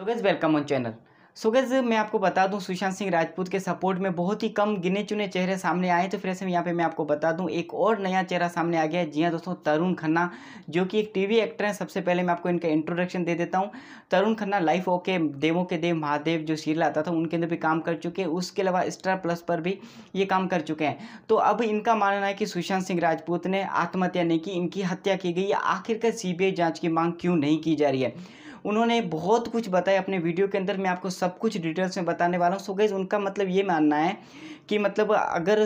लोगेज welcome on channel so guys मैं आपको बता दूं सुशांत सिंह राजपूत के सपोर्ट में बहुत ही कम गिने चुने चेहरे सामने आए तो फिर ऐसे यहाँ पे मैं आपको बता दूं एक और नया चेहरा सामने आ गया है जी हाँ दोस्तों तरुण खन्ना जो कि एक टीवी एक्टर हैं सबसे पहले मैं आपको इनका इंट्रोडक्शन दे देता हूँ तरुण खन्ना लाइफ ओके देवों के देव महादेव जो सीरियल आता था उनके अंदर भी काम कर चुके हैं उसके अलावा स्टार प्लस पर भी ये काम कर चुके हैं तो अब इनका मानना है कि सुशांत सिंह राजपूत ने आत्महत्या नहीं की इनकी हत्या की गई आखिरकार सी जाँच की मांग क्यों नहीं की जा रही है उन्होंने बहुत कुछ बताया अपने वीडियो के अंदर मैं आपको सब कुछ डिटेल्स में बताने वाला हूँ सो गई उनका मतलब ये मानना है कि मतलब अगर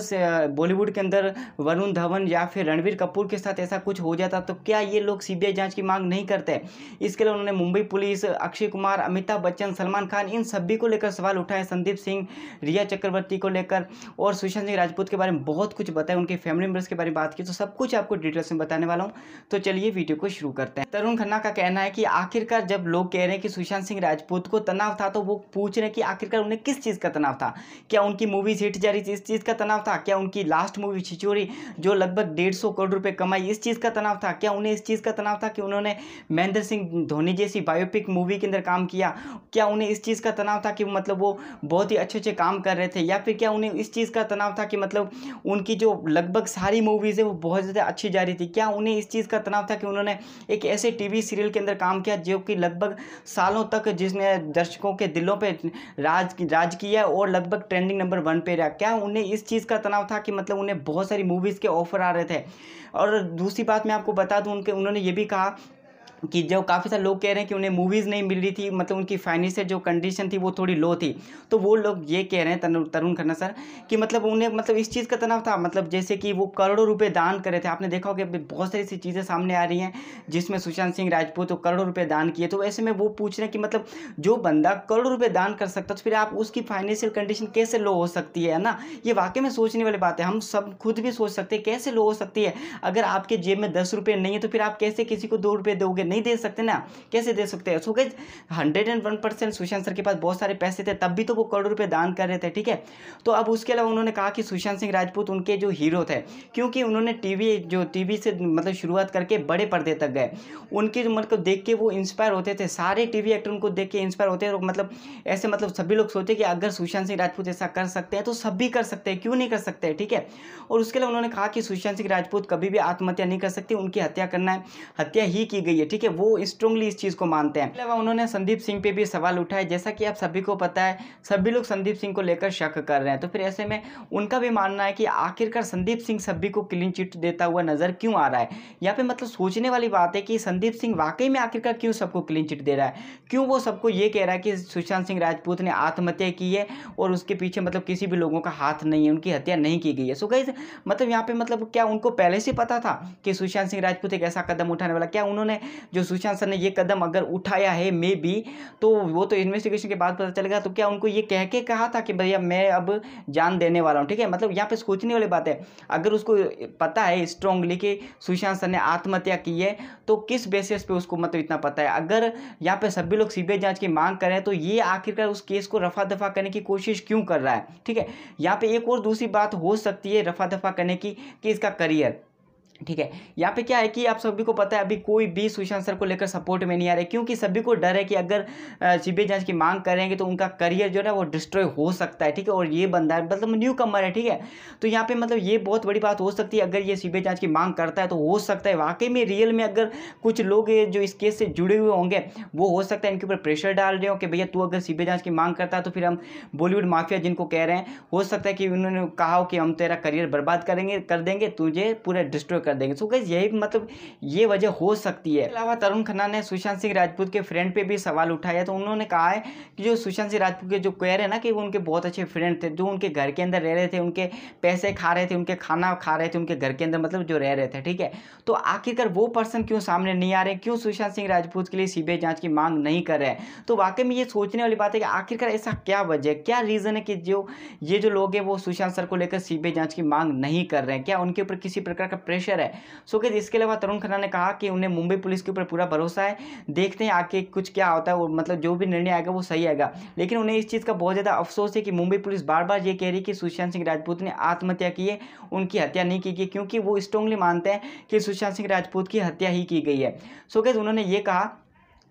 बॉलीवुड के अंदर वरुण धवन या फिर रणबीर कपूर के साथ ऐसा कुछ हो जाता तो क्या ये लोग सी बी की मांग नहीं करते इसके लिए उन्होंने मुंबई पुलिस अक्षय कुमार अमिताभ बच्चन सलमान खान इन सभी को लेकर सवाल उठाए संदीप सिंह रिया चक्रवर्ती को लेकर और सुशांत सिंह राजपूत के बारे में बहुत कुछ बताया उनके फैमिली मेम्बर्स के बारे में बात की तो सब कुछ आपको डिटेल्स में बताने वाला हूँ तो चलिए वीडियो को शुरू करते हैं तरुण खन्ना का कहना है कि आखिरकार जब लोग कह रहे हैं कि सुशांत सिंह राजपूत को तनाव था तो वो पूछ रहे हैं कि आखिरकार उन्हें किस चीज़ का तनाव था क्या उनकी मूवीज हिट जा रही थी इस चीज़ का तनाव था क्या उनकी लास्ट मूवी छिचोरी जो लगभग डेढ़ सौ करोड़ रुपये कमाई इस चीज़ का तनाव था क्या उन्हें इस चीज़ का तनाव था कि उन्होंने महेंद्र सिंह धोनी जैसी बायोपिक मूवी के अंदर काम किया क्या उन्हें इस चीज़ का तनाव था कि मतलब वो बहुत ही अच्छे अच्छे काम कर रहे थे या फिर क्या उन्हें इस चीज़ का तनाव था कि मतलब उनकी जो लगभग सारी मूवीज़ है वो बहुत ज़्यादा अच्छी जा रही थी क्या उन्हें इस चीज़ का तनाव था कि उन्होंने एक ऐसे टीवी सीरियल के अंदर काम किया जो कि लगभग लगभग सालों तक जिसने दर्शकों के दिलों पर राज राज किया और लगभग ट्रेंडिंग नंबर वन पे रहा क्या उन्हें इस चीज़ का तनाव था कि मतलब उन्हें बहुत सारी मूवीज़ के ऑफर आ रहे थे और दूसरी बात मैं आपको बता दूँ उनके उन्होंने ये भी कहा कि जो काफ़ी सारे लोग कह रहे हैं कि उन्हें मूवीज़ नहीं मिल रही थी मतलब उनकी फाइनेंशियल जो कंडीशन थी वो थोड़ी लो थी तो वो लोग ये कह रहे हैं तरुण खन्ना सर कि मतलब उन्हें मतलब इस चीज़ का तनाव था मतलब जैसे कि वो करोड़ों रुपए दान कर रहे थे आपने देखा होगा बहुत सारी ऐसी चीज़ें सामने आ रही हैं जिसमें सुशांत सिंह राजपूत तो करोड़ों रुपये दान किए तो ऐसे में वो पूछ रहे हैं कि मतलब जो बंदा करोड़ों रुपये दान कर सकता तो फिर आप उसकी फाइनेंशियल कंडीशन कैसे लो हो सकती है ना ये वाकई में सोचने वाली बात है हम सब खुद भी सोच सकते हैं कैसे लो हो सकती है अगर आपके जेब में दस रुपये नहीं है तो फिर आप कैसे किसी को दो रुपये दोगे नहीं दे सकते ना कैसे दे सकते हैं सो गए hundred and one percent Sushant sir के पास बहुत सारे पैसे थे तब भी तो वो करोड़ रुपये दान कर रहे थे ठीक है तो अब उसके अलावा उन्होंने कहा कि सुशांत सिंह राजपूत उनके जो हीरो थे क्योंकि उन्होंने टीवी जो टीवी से मतलब शुरुआत करके बड़े पर्दे तक गए उनके मतलब देख के वो इंस्पायर होते थे सारे टीवी एक्टर उनको देख के इंस्पायर होते थे मतलब ऐसे मतलब सभी लोग सोचे कि अगर सुशांत सिंह राजपूत ऐसा कर सकते हैं तो सब भी कर सकते हैं क्यों नहीं कर सकते ठीक है और उसके लिए उन्होंने कहा कि सुशांत सिंह राजपूत कभी भी आत्महत्या नहीं कर सकती उनकी हत्या करना है हत्या ही की गई है ठीक ठीक है वो स्ट्रॉन्गली इस चीज़ को मानते हैं अलावा उन्होंने संदीप सिंह पे भी सवाल उठाया जैसा कि आप सभी को पता है सभी लोग संदीप सिंह को लेकर शक कर रहे हैं तो फिर ऐसे में उनका भी मानना है कि आखिरकार संदीप सिंह सभी को क्लीन चिट देता हुआ नज़र क्यों आ रहा है यहाँ पे मतलब सोचने वाली बात है कि संदीप सिंह वाकई में आखिरकार क्यों सबको क्लीन चिट दे रहा है क्यों वो सबको ये कह रहा है कि सुशांत सिंह राजपूत ने आत्महत्या की है और उसके पीछे मतलब किसी भी लोगों का हाथ नहीं है उनकी हत्या नहीं की गई है सो गई मतलब यहाँ पे मतलब क्या उनको पहले से पता था कि सुशांत सिंह राजपूत एक ऐसा कदम उठाने वाला क्या उन्होंने जो सुशांत सर ने ये कदम अगर उठाया है मे बी तो वो तो इन्वेस्टिगेशन के बाद पता चलेगा तो क्या उनको ये कह के कहा था कि भैया मैं अब जान देने वाला हूँ ठीक है मतलब यहाँ पे सोचने वाली बात है अगर उसको पता है स्ट्रॉन्गली कि सुशांत सर ने आत्महत्या की है तो किस बेसिस पे उसको मतलब इतना पता है अगर यहाँ पर सभी लोग सी बी की मांग करें तो ये आखिरकार उस केस को रफा दफा करने की कोशिश क्यों कर रहा है ठीक है यहाँ पे एक और दूसरी बात हो सकती है रफा दफा करने की कि इसका करियर ठीक है यहाँ पे क्या है कि आप सभी को पता है अभी कोई भी सुशांत आंसर को लेकर सपोर्ट में नहीं आ रहा है क्योंकि सभी को डर है कि अगर सीबीआई जांच की मांग करेंगे तो उनका करियर जो है ना वो डिस्ट्रॉय हो सकता है ठीक है और ये बंदा है मतलब न्यू कमर है ठीक है तो यहाँ पे मतलब ये बहुत बड़ी बात हो सकती है अगर ये सीबीआई जांच की मांग करता है तो हो सकता है वाकई में रियल में अगर कुछ लोग जो इस केस से जुड़े हुए होंगे वो हो सकता है इनके ऊपर प्रेशर डाल रहे हो कि भैया तू अगर सीबीआई जांच की मांग करता है तो फिर हम बॉलीवुड माफिया जिनको कह रहे हैं हो सकता है कि उन्होंने कहा हो कि हम तेरा करियर बर्बाद करेंगे कर देंगे तुझे पूरा डिस्ट्रॉय कर देंगे सो गई यही मतलब ये वजह हो सकती है अलावा तरुण खन्ना ने सुशांत सिंह राजपूत के फ्रेंड पे भी सवाल उठाया तो उन्होंने कहा है कि जो सुशांत सिंह राजपूत के जो कह है ना कि वो उनके बहुत अच्छे फ्रेंड थे जो उनके घर के अंदर रह रहे थे उनके पैसे खा रहे थे उनके खाना खा रहे थे उनके घर के अंदर मतलब जो रह रहे थे ठीक है तो आखिरकार वो पर्सन क्यों सामने नहीं आ रहे क्यों सुशांत सिंह राजपूत के लिए सीबीआई जांच की मांग नहीं कर रहे तो वाकई में ये सोचने वाली बात है कि आखिरकार ऐसा क्या वजह है क्या रीज़न है कि जो ये जो लोग हैं वो सुशांत सर को लेकर सीबीआई जांच की मांग नहीं कर रहे हैं क्या उनके ऊपर किसी प्रकार का प्रेशर खबर है सो कि इसके अलावा तरुण खन्ना ने कहा कि उन्हें मुंबई पुलिस के ऊपर पूरा भरोसा है देखते हैं आके कुछ क्या होता है मतलब जो भी निर्णय आएगा वो सही आएगा लेकिन उन्हें इस चीज़ का बहुत ज़्यादा अफसोस है कि मुंबई पुलिस बार बार ये कह रही कि सुशांत सिंह राजपूत ने आत्महत्या की है उनकी हत्या नहीं की गई क्योंकि वो स्ट्रांगली मानते हैं कि सुशांत सिंह राजपूत की हत्या ही की गई है सो गैस उन्होंने ये कहा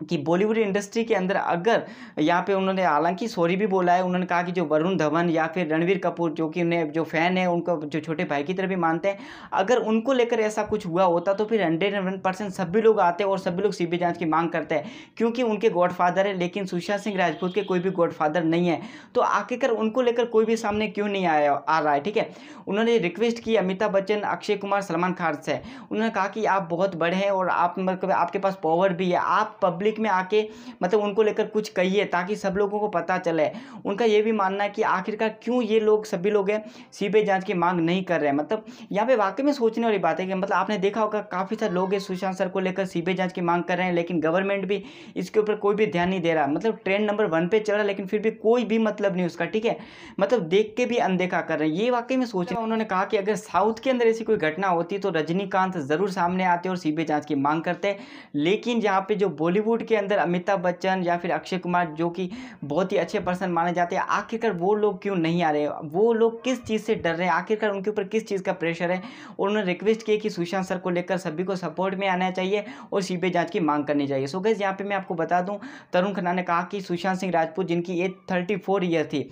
कि बॉलीवुड इंडस्ट्री के अंदर अगर यहाँ पे उन्होंने हालांकि सॉरी भी बोला है उन्होंने कहा कि जो वरुण धवन या फिर रणवीर कपूर जो कि उन्हें जो फैन है उनको जो छोटे भाई की तरह भी मानते हैं अगर उनको लेकर ऐसा कुछ हुआ होता तो फिर हंड्रेड परसेंट सभी लोग आते और सभी लोग सी जांच की मांग करते हैं क्योंकि उनके गॉडफादर है लेकिन सुशांत सिंह राजपूत के कोई भी गॉडफादर नहीं है तो आखिरकार उनको लेकर कोई भी सामने क्यों नहीं आया आ रहा है ठीक है उन्होंने रिक्वेस्ट की अमिताभ बच्चन अक्षय कुमार सलमान खान से उन्होंने कहा कि आप बहुत बड़े हैं और आप मतलब आपके पास पावर भी है आप पब्लिक पब्लिक में आके मतलब उनको लेकर कुछ कहिए ताकि सब लोगों को पता चले उनका ये भी मानना है कि आखिरकार क्यों ये लोग सभी लोग हैं सीबीआई जांच की मांग नहीं कर रहे हैं मतलब यहाँ पे वाकई में सोचने वाली बात है कि मतलब आपने देखा होगा काफ़ी सारे लोग हैं सुशांत सर को लेकर सीबीआई जांच की मांग कर रहे हैं लेकिन गवर्नमेंट भी इसके ऊपर कोई भी ध्यान नहीं दे रहा मतलब ट्रेंड नंबर वन पे चल रहा लेकिन फिर भी कोई भी मतलब नहीं उसका ठीक है मतलब देख के भी अनदेखा कर रहे हैं ये वाकई में सोच रहा उन्होंने कहा कि अगर साउथ के अंदर ऐसी कोई घटना होती तो रजनीकांत ज़रूर सामने आते और सीबीआई जाँच की मांग करते लेकिन यहाँ पर जो बॉलीवुड बॉलीवुड के अंदर अमिताभ बच्चन या फिर अक्षय कुमार जो कि बहुत ही अच्छे पर्सन माने जाते हैं आखिरकार वो लोग क्यों नहीं आ रहे वो लोग किस चीज़ से डर रहे हैं आखिरकार उनके ऊपर किस चीज़ का प्रेशर है उन्होंने रिक्वेस्ट किया कि सुशांत सर को लेकर सभी को सपोर्ट में आना चाहिए और सी जांच की मांग करनी चाहिए सो गैस यहाँ पर मैं आपको बता दूँ तरुण खन्ना ने कहा कि सुशांत सिंह राजपूत जिनकी एज थर्टी फोर ईयर थी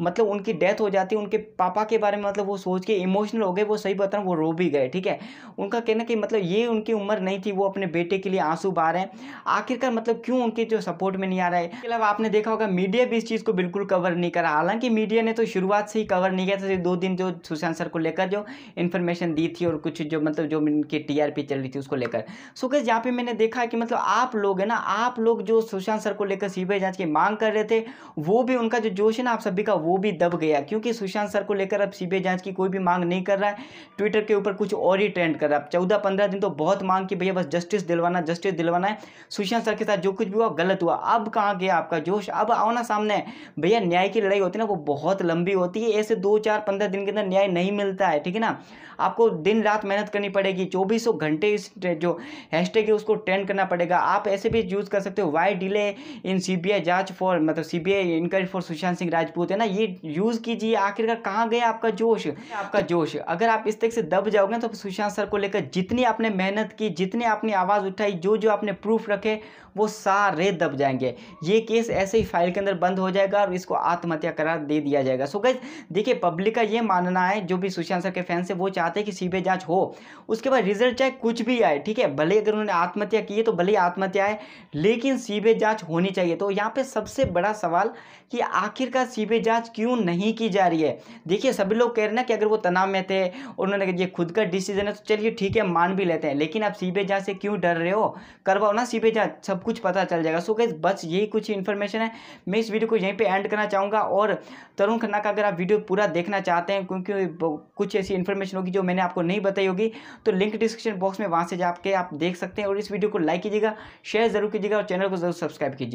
मतलब उनकी डेथ हो जाती है उनके पापा के बारे में मतलब वो सोच के इमोशनल हो गए वो सही बता वो रो भी गए ठीक है उनका कहना कि मतलब ये उनकी उम्र नहीं थी वो अपने बेटे के लिए आंसू बा रहे हैं आखिरकार मतलब क्यों उनके जो सपोर्ट में नहीं आ रहा है इसके अलावा आपने देखा होगा मीडिया भी इस चीज़ को बिल्कुल कवर नहीं करा हालांकि मीडिया ने तो शुरुआत से ही कवर नहीं किया था दो दिन जो सुशांत सर को लेकर जो इन्फॉर्मेशन दी थी और कुछ जो मतलब जो इनकी टीआरपी चल रही थी उसको लेकर सो कैसे यहाँ पर मैंने देखा कि मतलब आप लोग है ना आप लोग जो सुशांत सर को लेकर सीबीआई जांच की मांग कर रहे थे वो भी उनका जो जोश है ना आप सभी का वो भी दब गया क्योंकि सुशांत सर को लेकर अब सीबीआई जांच की कोई भी मांग नहीं कर रहा है ट्विटर के ऊपर कुछ और ही ट्रेंड कर रहा है चौदह पंद्रह दिन तो बहुत मांग की भैया बस जस्टिस दिलवाना जस्टिस दिलवाना है सुशांत सर के साथ जो कुछ भी हुआ गलत हुआ अब कहाँ गया आपका जोश अब आओ ना सामने भैया न्याय की लड़ाई होती है ना वो बहुत लंबी होती है ऐसे दो चार पंद्रह दिन के अंदर न्याय नहीं मिलता है ठीक है ना आपको दिन रात मेहनत करनी पड़ेगी चौबीसों घंटे इस जो हैशटैग है उसको ट्रेंड करना पड़ेगा आप ऐसे भी यूज़ कर सकते हो वाई डिले इन सीबीआई जांच फॉर मतलब CBI inquiry for Sushant Singh Rajput है ना ये यूज़ कीजिए आखिरकार कहाँ गया आपका जोश आपका जोश अगर आप इस तरह से दब जाओगे तो सुशांत सर को लेकर जितनी आपने मेहनत की जितनी आपने आवाज़ उठाई जो जो आपने प्रूफ रखे वो सारे दब जाएंगे ये केस ऐसे ही फाइल के अंदर बंद हो जाएगा और इसको आत्महत्या करार दे दिया जाएगा सो गैस देखिए पब्लिक का ये मानना है जो भी सुशांत सर के फैंस है वो चाहते हैं कि सीबीआई जांच हो उसके बाद रिजल्ट चाहे कुछ भी आए ठीक है भले अगर उन्होंने आत्महत्या की है तो भले आत्महत्या है लेकिन सीबीआई जांच होनी चाहिए तो यहाँ पर सबसे बड़ा सवाल कि आखिरकार सी जांच जांच क्यों नहीं की जा रही है देखिए सभी लोग कह रहे ना कि अगर वो तनाव में थे उन्होंने ये खुद का डिसीजन है तो चलिए ठीक है मान भी लेते हैं लेकिन आप सीबीआई जांच से क्यों डर रहे हो करवाओ ना सीबीआई जांच सब कुछ पता चल जाएगा सो गई बस यही कुछ इन्फॉर्मेशन है मैं इस वीडियो को यहीं पर एंड करना चाहूँगा और तरुण खन्ना का अगर आप वीडियो पूरा देखना चाहते हैं क्योंकि कुछ ऐसी इन्फॉर्मेशन होगी जो मैंने आपको नहीं बताई होगी तो लिंक डिस्क्रिप्शन बॉक्स में वहाँ से जाके आप देख सकते हैं और इस वीडियो को लाइक कीजिएगा शेयर जरूर कीजिएगा और चैनल को जरूर सब्सक्राइब कीजिए